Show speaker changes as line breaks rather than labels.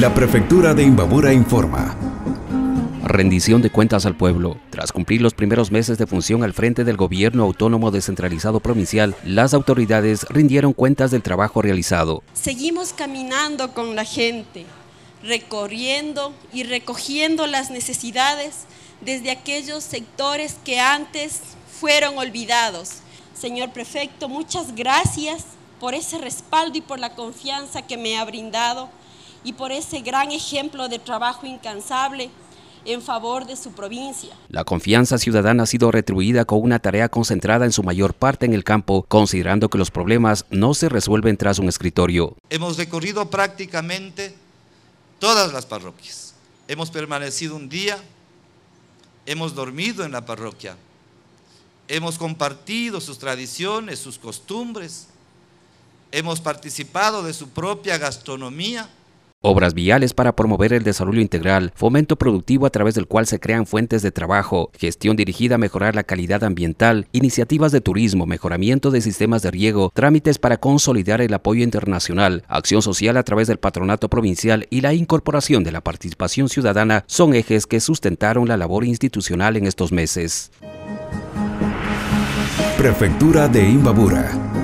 La prefectura de Imbabura informa. Rendición de cuentas al pueblo. Tras cumplir los primeros meses de función al frente del gobierno autónomo descentralizado provincial, las autoridades rindieron cuentas del trabajo realizado.
Seguimos caminando con la gente, recorriendo y recogiendo las necesidades desde aquellos sectores que antes fueron olvidados. Señor prefecto, muchas gracias por ese respaldo y por la confianza que me ha brindado y por ese gran ejemplo de trabajo incansable en favor de su provincia.
La confianza ciudadana ha sido retribuida con una tarea concentrada en su mayor parte en el campo, considerando que los problemas no se resuelven tras un escritorio.
Hemos recorrido prácticamente todas las parroquias. Hemos permanecido un día, hemos dormido en la parroquia, hemos compartido sus tradiciones, sus costumbres, hemos participado de su propia gastronomía
Obras viales para promover el desarrollo integral, fomento productivo a través del cual se crean fuentes de trabajo, gestión dirigida a mejorar la calidad ambiental, iniciativas de turismo, mejoramiento de sistemas de riego, trámites para consolidar el apoyo internacional, acción social a través del patronato provincial y la incorporación de la participación ciudadana son ejes que sustentaron la labor institucional en estos meses. Prefectura de Imbabura